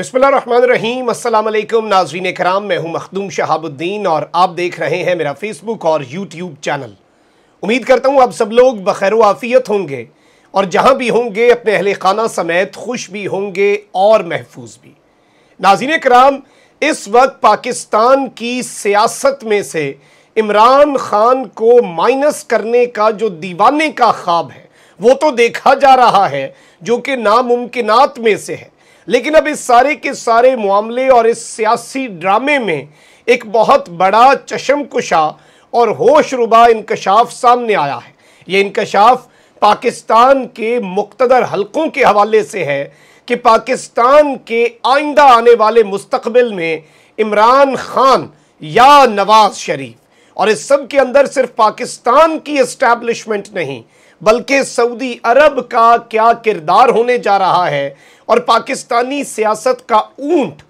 बिस्मिल्लाम असलम नाजरीन कराम मैं हूं मखदूम शहाबुद्दीन और आप देख रहे हैं मेरा फेसबुक और यूट्यूब चैनल उम्मीद करता हूं आप सब लोग बखैर आफ़ियत होंगे और जहां भी होंगे अपने अहल खाना समेत खुश भी होंगे और महफूज भी नाजीन कराम इस वक्त पाकिस्तान की सियासत में से इमरान खान को माइनस करने का जो दीवाने का ख्वाब है वो तो देखा जा रहा है जो कि नामुमकिन में से है लेकिन अब इस सारे के सारे मामले और इस सियासी ड्रामे में एक बहुत बड़ा चशमकुशा और होशरुबा इंकशाफ सामने आया है ये इंकशाफ पाकिस्तान के मुख्तर हलकों के हवाले से है कि पाकिस्तान के आइंदा आने वाले मुस्तबिल में इमरान खान या नवाज शरीफ और इस सब के अंदर सिर्फ पाकिस्तान की एस्टैब्लिशमेंट नहीं बल्कि सऊदी अरब का क्या किरदार होने जा रहा है और पाकिस्तानी सियासत का ऊंट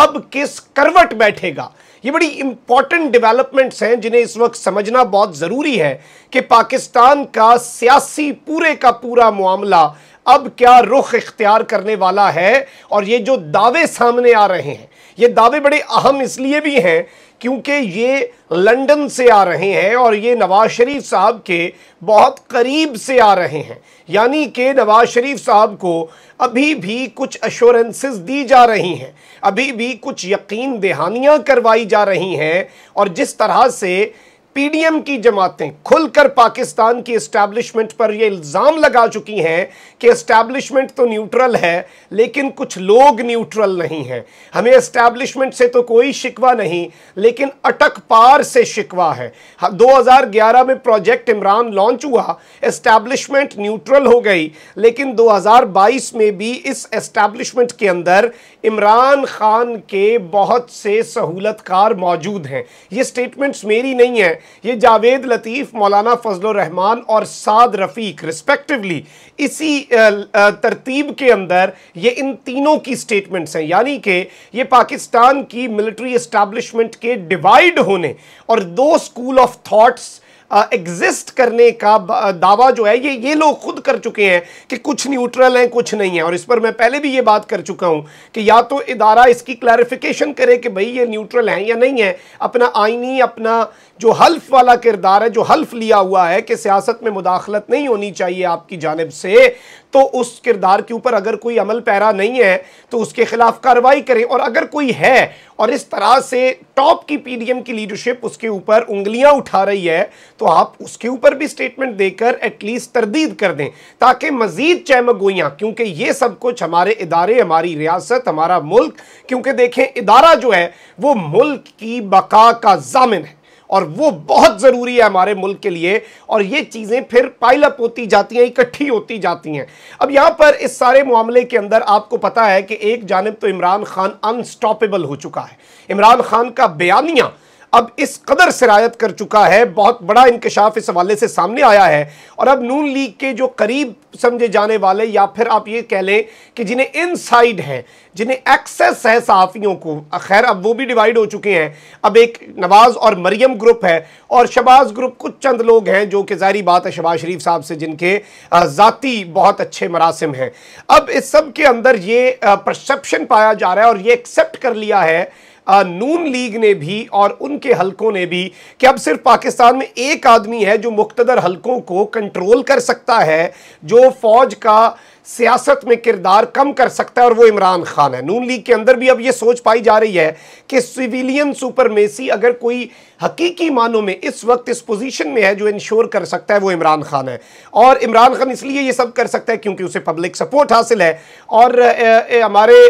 अब किस करवट बैठेगा ये बड़ी इंपॉर्टेंट डेवलपमेंट्स हैं जिन्हें इस वक्त समझना बहुत ज़रूरी है कि पाकिस्तान का सियासी पूरे का पूरा मामला अब क्या रुख इख्तियार करने वाला है और ये जो दावे सामने आ रहे हैं ये दावे बड़े अहम इसलिए भी हैं क्योंकि ये लंदन से आ रहे हैं और ये नवाज शरीफ साहब के बहुत करीब से आ रहे हैं यानी कि नवाज शरीफ साहब को अभी भी कुछ अश्योरेंसेस दी जा रही हैं अभी भी कुछ यकीन दहानियाँ करवाई जा रही हैं और जिस तरह से पीडीएम की जमातें खुलकर पाकिस्तान की एस्टैब्लिशमेंट पर यह इल्ज़ाम लगा चुकी हैं कि एस्टैब्लिशमेंट तो न्यूट्रल है लेकिन कुछ लोग न्यूट्रल नहीं हैं हमें एस्टैब्लिशमेंट से तो कोई शिकवा नहीं लेकिन अटक पार से शिकवा है 2011 हाँ, में प्रोजेक्ट इमरान लॉन्च हुआ एस्टैब्लिशमेंट न्यूट्रल हो गई लेकिन दो में भी इस एस्टैब्लिशमेंट के अंदर इमरान खान के बहुत से सहूलतकार मौजूद हैं ये स्टेटमेंट्स मेरी नहीं है ये जावेद लतीफ़ मौलाना फजल रहमान और साद रफ़ीक रिस्पेक्टिवली इसी तरतीब के अंदर ये इन तीनों की स्टेटमेंट्स हैं यानी कि ये पाकिस्तान की मिलिट्री इस्टबलिशमेंट के डिवाइड होने और दो स्कूल ऑफ थाट्स एग्जिस्ट करने का दावा जो है ये ये लोग खुद कर चुके हैं कि कुछ न्यूट्रल हैं कुछ नहीं है और इस पर मैं पहले भी ये बात कर चुका हूँ कि या तो इदारा इसकी क्लैरिफिकेशन करे कि भाई ये न्यूट्रल हैं या नहीं है अपना आईनी अपना जो हल्फ वाला किरदार है जो हल्फ लिया हुआ है कि सियासत में मुदाखलत नहीं होनी चाहिए आपकी जानब से तो उस किरदार के ऊपर अगर कोई अमल पैरा नहीं है तो उसके खिलाफ कार्रवाई करें और अगर कोई है और इस तरह से टॉप की पीडीएम की लीडरशिप उसके ऊपर उंगलियां उठा रही है तो आप उसके ऊपर भी स्टेटमेंट देकर एटलीस्ट तरदीद कर दें ताकि मजीद चैमगोइयाँ क्योंकि ये सब कुछ हमारे इदारे हमारी रियासत हमारा मुल्क क्योंकि देखें इदारा जो है वो मुल्क की बका का जामिन है और वो बहुत ज़रूरी है हमारे मुल्क के लिए और ये चीज़ें फिर पाइलअप होती जाती हैं इकट्ठी होती जाती हैं अब यहां पर इस सारे मामले के अंदर आपको पता है कि एक जानब तो इमरान खान अनस्टॉपेबल हो चुका है इमरान खान का बयानिया अब इस कदर सरायत कर चुका है बहुत बड़ा इंकशाफ इस हवाले से सामने आया है और अब नून लीग के जो करीब समझे जाने वाले या फिर आप ये कह लें कि जिन्हें इन साइड है जिन्हें एक्सेस है सहाफ़ियों को खैर अब वो भी डिवाइड हो चुके हैं अब एक नवाज़ और मरियम ग्रुप है और शबाज ग्रुप कुछ चंद लोग हैं जो कि ज़ाहरी बात है शबाज शरीफ साहब से जिनके ज़ाती बहुत अच्छे मरासम हैं अब इस सब के अंदर ये परसेप्शन पाया जा रहा है और ये एक्सेप्ट कर लिया है नून लीग ने भी और उनके हलकों ने भी कि अब सिर्फ पाकिस्तान में एक आदमी है जो मुख्तर हलकों को कंट्रोल कर सकता है जो फौज का सियासत में किरदार कम कर सकता है और वो इमरान खान है नून लीग के अंदर भी अब ये सोच पाई जा रही है कि सिविलियन सुपरमेसी अगर कोई हकीकी मानों में इस वक्त इस पोजीशन में है जो इंश्योर कर सकता है वो इमरान खान है और इमरान खान इसलिए ये सब कर सकता है क्योंकि उसे पब्लिक सपोर्ट हासिल है और हमारे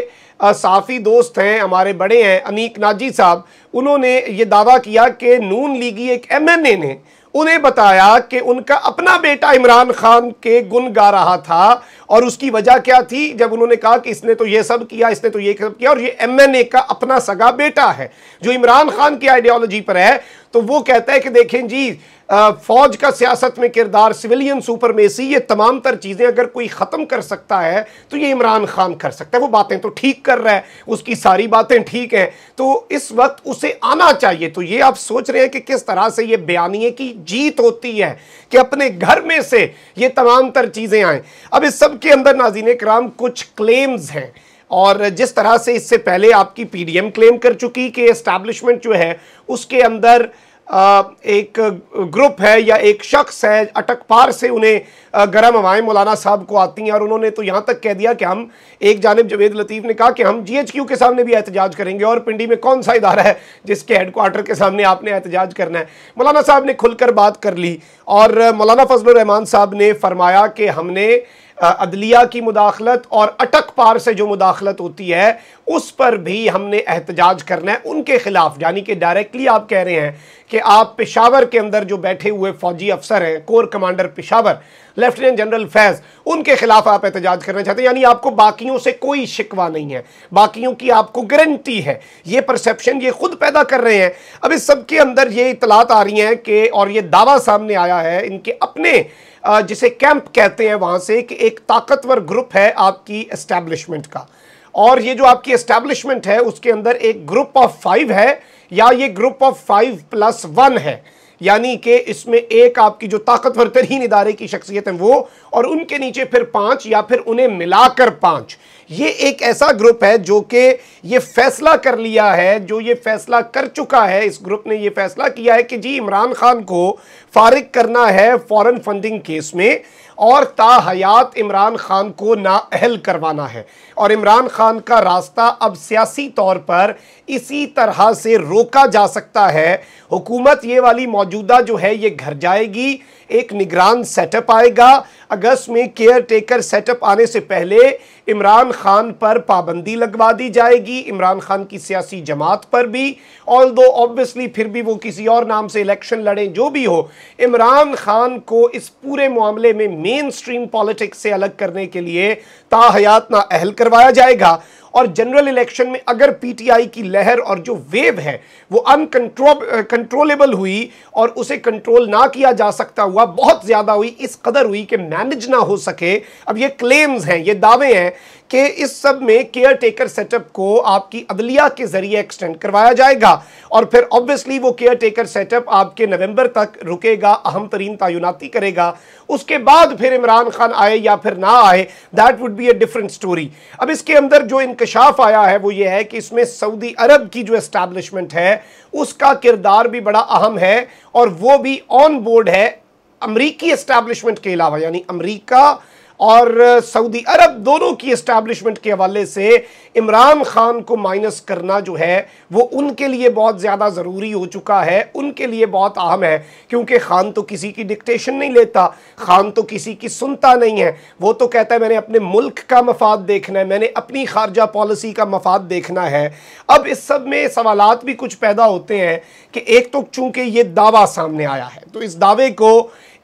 साफ़ी दोस्त हैं हमारे बड़े हैं अनीक नाजी साहब उन्होंने ये दावा किया कि नून लीगी एक ए ने उन्हें बताया कि उनका अपना बेटा इमरान खान के गुन गा रहा था और उसकी वजह क्या थी जब उन्होंने कहा कि इसने तो ये सब किया इसने तो ये सब किया और ये एमएनए का अपना सगा बेटा है जो इमरान खान की आइडियोलॉजी पर है तो वो कहता है कि देखें जी फौज का सियासत में किरदार सिविलियन सुपरमेसी ये तमाम तर चीज़ें अगर कोई ख़त्म कर सकता है तो ये इमरान खान कर सकता है वो बातें तो ठीक कर रहा है उसकी सारी बातें ठीक हैं तो इस वक्त उसे आना चाहिए तो ये आप सोच रहे हैं कि किस तरह से ये बयानिए की जीत होती है कि अपने घर में से ये तमाम तर चीज़ें आएँ अब इस सब के अंदर नाजीन कराम कुछ क्लेम्स हैं और जिस तरह से इससे पहले आपकी पीडीएम क्लेम कर चुकी कि एस्टैब्लिशमेंट जो है उसके अंदर एक ग्रुप है या एक शख्स है अटक पार से उन्हें गर्म हवाएं मौलाना साहब को आती हैं और उन्होंने तो यहाँ तक कह दिया कि हम एक जानब जवेद लतीफ़ ने कहा कि हम जीएचक्यू के सामने भी एहतजाज करेंगे और पिंडी में कौन सा इदारा है जिसके हेडकोार्टर के सामने आपने एहतजाज करना है मौलाना साहब ने खुलकर बात कर ली और मौलाना फजल रहमान साहब ने फरमाया कि हमने अदलिया की मुदाखलत और अटक पार से जो मुदाखलत होती है उस पर भी हमने एहतजाज करना है उनके ख़िलाफ़ यानी कि डायरेक्टली आप कह रहे हैं कि आप पेशावर के अंदर जो बैठे हुए फ़ौजी अफसर हैं core commander Peshawar lieutenant general Faiz उनके ख़िलाफ़ आप एहतजाज करना चाहते हैं यानी आपको बाकियों से कोई शिकवा नहीं है बाकियों की आपको गारंटी है ये परसेप्शन ये खुद पैदा कर रहे हैं अब इस सब के अंदर ये इतलात आ रही हैं कि और ये दावा सामने आया है इनके अपने जिसे कैंप कहते हैं वहां से कि एक ताकतवर ग्रुप है आपकी एस्टेब्लिशमेंट का और ये जो आपकी एस्टेब्लिशमेंट है उसके अंदर एक ग्रुप ऑफ फाइव है या ये group of five plus one है यानी कि इसमें एक आपकी जो ताकतवर तरीन इदारे की शख्सियत है वो और उनके नीचे फिर पांच या फिर उन्हें मिलाकर पांच ये एक ऐसा ग्रुप है जो कि ये फैसला कर लिया है जो ये फैसला कर चुका है इस ग्रुप ने ये फैसला किया है कि जी इमरान खान को फारिग करना है फॉरेन फंडिंग केस में और ताहयात इमरान खान को अहल करवाना है और इमरान खान का रास्ता अब सियासी तौर पर इसी तरह से रोका जा सकता है हुकूमत ये वाली मौजूदा जो है ये घर जाएगी एक निगरान सेटअप आएगा अगस्त में केयर टेकर सेटअप आने से पहले इमरान खान पर पाबंदी लगवा दी जाएगी इमरान खान की सियासी जमात पर भी ऑल दो ऑब्वियसली फिर भी वो किसी और नाम से इलेक्शन लड़ें जो भी हो इमरान खान को इस पूरे मामले में मेन स्ट्रीम पॉलिटिक्स से अलग करने के लिए ताहयात ना अहल करवाया जाएगा और जनरल इलेक्शन में अगर पीटीआई की लहर और जो वेव है वो अनकंट्रोलेबल कंट्रोलेबल हुई और उसे कंट्रोल ना किया जा सकता हुआ बहुत ज़्यादा हुई इस कदर हुई कि मैनेज ना हो सके अब ये क्लेम्स हैं ये दावे हैं कि इस सब में केयर टेकर सेटअप को आपकी अदलिया के ज़रिए एक्सटेंड करवाया जाएगा और फिर ऑब्वियसली वो केयर टेकर सेटअप आपके नवंबर तक रुकेगा अहम तरीन तयनाती करेगा उसके बाद फिर इमरान खान आए या फिर ना आए that would be a different story अब इसके अंदर जो इंकशाफ आया है वो ये है कि इसमें सऊदी अरब की जो इस्टेब्लिशमेंट है उसका किरदार भी बड़ा अहम है और वो भी ऑन बोर्ड है अमरीकी इस्टेब्लिशमेंट के अलावा यानी अमरीका और सऊदी अरब दोनों की इस्टेब्लिशमेंट के हवाले से इमरान खान को माइनस करना जो है वो उनके लिए बहुत ज़्यादा ज़रूरी हो चुका है उनके लिए बहुत अहम है क्योंकि खान तो किसी की डिक्टेशन नहीं लेता खान तो किसी की सुनता नहीं है वो तो कहता है मैंने अपने मुल्क का मफाद देखना है मैंने अपनी खारजा पॉलिसी का मफाद देखना है अब इस सब में सवाल भी कुछ पैदा होते हैं कि एक तो चूँकि ये दावा सामने आया है तो इस दावे को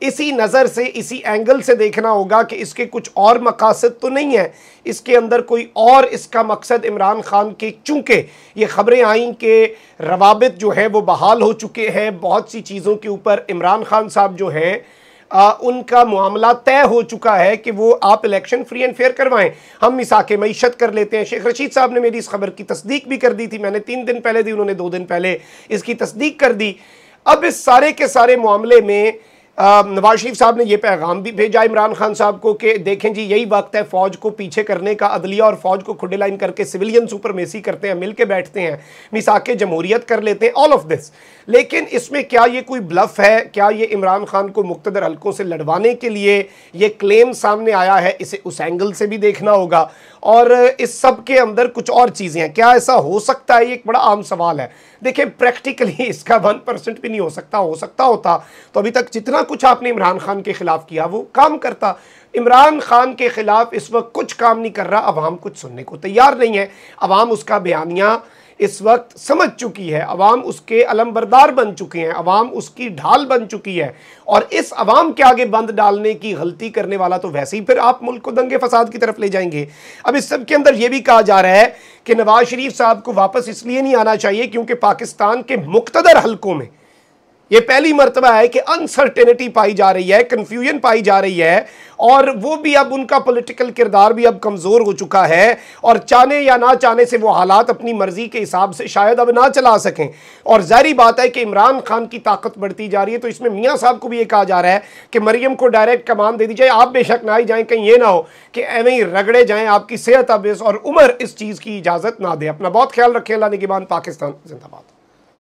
इसी नज़र से इसी एंगल से देखना होगा कि इसके कुछ और मकासद तो नहीं है इसके अंदर कोई और इसका मकसद इमरान खान के चूँकि ये ख़बरें आईं कि रवाबित जो है वो बहाल हो चुके हैं बहुत सी चीज़ों के ऊपर इमरान खान साहब जो हैं आ, उनका मामला तय हो चुका है कि वो आप इलेक्शन फ्री एंड फेयर करवाएं हम मिसाक मीशत कर लेते हैं शेख रशीद साहब ने मेरी इस खबर की तस्दीक भी कर दी थी मैंने तीन दिन पहले दी उन्होंने दो दिन पहले इसकी तस्दीक कर दी अब इस सारे के सारे मामले में नवाज शरीफ साहब ने यह पैगाम भी भेजा इमरान खान साहब को कि देखें जी यही वक्त है फौज को पीछे करने का अदलिया और फौज को खुडे लाइन करके सिविलियन मेसी करते हैं मिल के बैठते हैं मिसा के जमहूरियत कर लेते हैं ऑल ऑफ दिस लेकिन इसमें क्या ये कोई ब्लफ है क्या ये इमरान खान को मुख्तर हलकों से लड़वाने के लिए ये क्लेम सामने आया है इसे उस एंगल से भी देखना होगा और इस सब के अंदर कुछ और चीज़ें हैं क्या ऐसा हो सकता है ये एक बड़ा आम सवाल है देखिए प्रैक्टिकली इसका वन परसेंट भी नहीं हो सकता हो सकता होता तो अभी तक जितना कुछ आपने इमरान खान के खिलाफ किया वो काम करता इमरान खान के खिलाफ इस वक्त कुछ काम नहीं कर रहा अवाम कुछ सुनने को तैयार नहीं है अवाम उसका बयानिया इस वक्त समझ चुकी है अवाम उसके अलमबरदार बन चुके हैं अवाम उसकी ढाल बन चुकी है और इस अवाम के आगे बंद डालने की गलती करने वाला तो वैसे ही फिर आप मुल्क को दंगे फसाद की तरफ ले जाएंगे अब इस सब के अंदर यह भी कहा जा रहा है कि नवाज शरीफ साहब को वापस इसलिए नहीं आना चाहिए क्योंकि पाकिस्तान के मुख्तर हलकों में ये पहली मरतबा है कि अनसर्टेनिटी पाई जा रही है कन्फ्यूजन पाई जा रही है और वो भी अब उनका पॉलिटिकल किरदार भी अब कमज़ोर हो चुका है और चाहने या ना चाहने से वो हालात अपनी मर्ज़ी के हिसाब से शायद अब ना चला सकें और जहरी बात है कि इमरान खान की ताकत बढ़ती जा रही है तो इसमें मियाँ साहब को भी ये कहा जा रहा है कि मरियम को डायरेक्ट कमान दे दी जाए आप बेशक ना ही जाए कहीं ये ना हो कि एवं ही रगड़े जाए आपकी सेहत अब और उम्र इस चीज़ की इजाज़त ना दे अपना बहुत ख्याल रखें अल्लाह निगबान पाकिस्तान जिंदाबाद